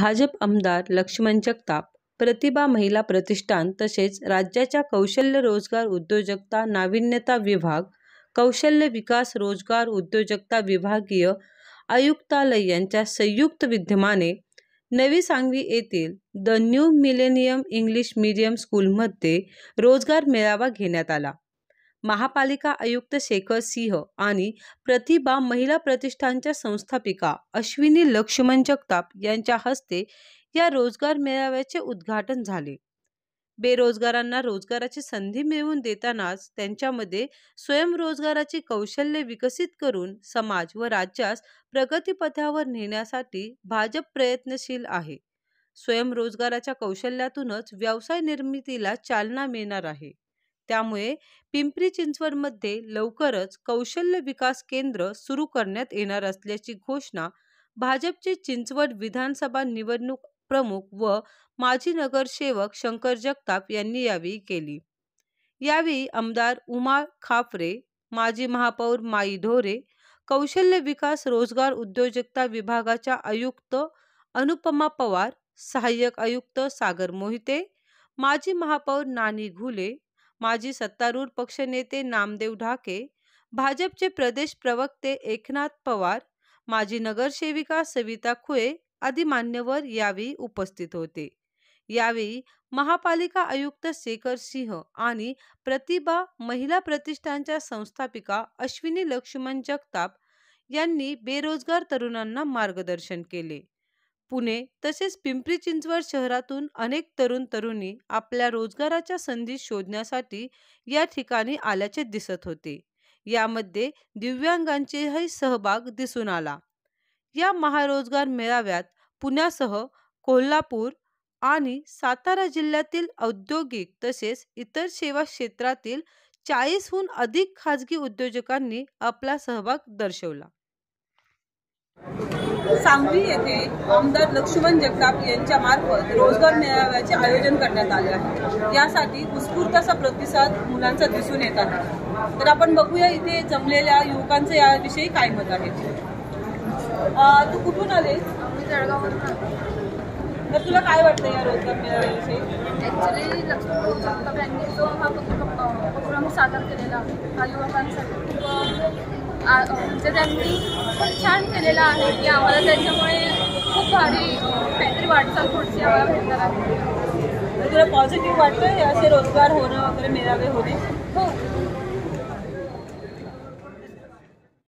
भाजप आमदार लक्ष्मण जगताप प्रतिभा महिला प्रतिष्ठान तसेच राज्याच्या कौशल्य रोजगार उद्योजकता नाविन्यता विभाग कौशल्य विकास रोजगार उद्योजकता विभागीय आयुक्तालय यांच्या संयुक्त विद्यमाने नवी सांगवी येथील the new millennium English medium स्कूलमध्ये रोजगार मेळावा घेण्यात आला महापालिका आयुक्त शेखर सिंह आणि प्रतिभा महिला प्रतिष्ठानच्या संस्थापिका अश्विनी लक्ष्मण जगताप यांच्या हस्ते या रोजगार मेळाव्याचे उद्घाटन झाले बेरोजगारांना रोजगाराची संधी मिळवून देतानाच त्यांच्यामध्ये स्वयंरोजगाराची कौशल्य विकसित करून समाज व राज्यास प्रगतीपथावर नेण्यासाठी भाजप प्रयत्नशील आहे स्वयंरोजगाराच्या कौशल्यातूनच व्यवसाय निर्मितीला चालना मिळणार आहे त्यामुळे पिंपरी चिंचवडमध्ये लवकरच कौशल्य विकास केंद्र सुरू करण्यात येणार असल्याची घोषणा भाजपचे चिंचवड विधानसभा निवडणूक प्रमुख व माजी नगरसेवक शंकर जगताप यांनी यावेळी केली यावेळी आमदार उमा खापरे माजी महापौर माई ढोरे कौशल्य विकास रोजगार उद्योजकता विभागाच्या आयुक्त अनुपमा पवार सहाय्यक आयुक्त सागर मोहिते माजी महापौर नानी घुले माजी सत्तारूढ पक्षनेते नामदेव ढाके भाजपचे प्रदेश प्रवक्ते एकनाथ पवार माजी नगरसेविका सविता खुळे आदी मान्यवर यावेळी उपस्थित होते यावेळी महापालिका आयुक्त शेखर सिंह आणि प्रतिभा महिला प्रतिष्ठानच्या संस्थापिका अश्विनी लक्ष्मण जगताप यांनी बेरोजगार तरुणांना मार्गदर्शन केले पुणे तसेच पिंपरी चिंचवड शहरातून अनेक तरुण तरुणी आपल्या रोजगाराच्या संधी शोधण्यासाठी या ठिकाणी आल्याचे दिसत होते यामध्ये दिव्यांगांचेही सहभाग दिसून आला या महारोजगार मेळाव्यात पुण्यासह कोल्हापूर आणि सातारा जिल्ह्यातील औद्योगिक तसेच इतर सेवा क्षेत्रातील चाळीसहून अधिक खाजगी उद्योजकांनी आपला सहभाग दर्शवला सांगली येथे आमदार लक्ष्मण जगताप यांच्या मार्फत रोजगार मेळाव्याचे आयोजन करण्यात आले आहे यासाठी उत्स्फूर्त असा प्रतिसाद मुलांचा दिसून येत आहे तर आपण बघूया इथे जमलेल्या युवकांचं याविषयी काय मत आहे तू कुठून आले तर तुला काय वाटतं या रोजगार मेळाव्याविषयी ॲक्च्युली लक्ष्मण जगताप यांनी जो हा प्रोग्राम सादर केलेला हा युवकांसाठी म्हणजे त्यांनी खूप छान केलेलं आहे की आम्हाला त्यांच्यामुळे खूप भारी काहीतरी वाटचाल पुढची आम्हाला भेटणार आहे तुला पॉझिटिव्ह वाटतोय असे रोजगार होणं वगैरे मिळावे होणे हो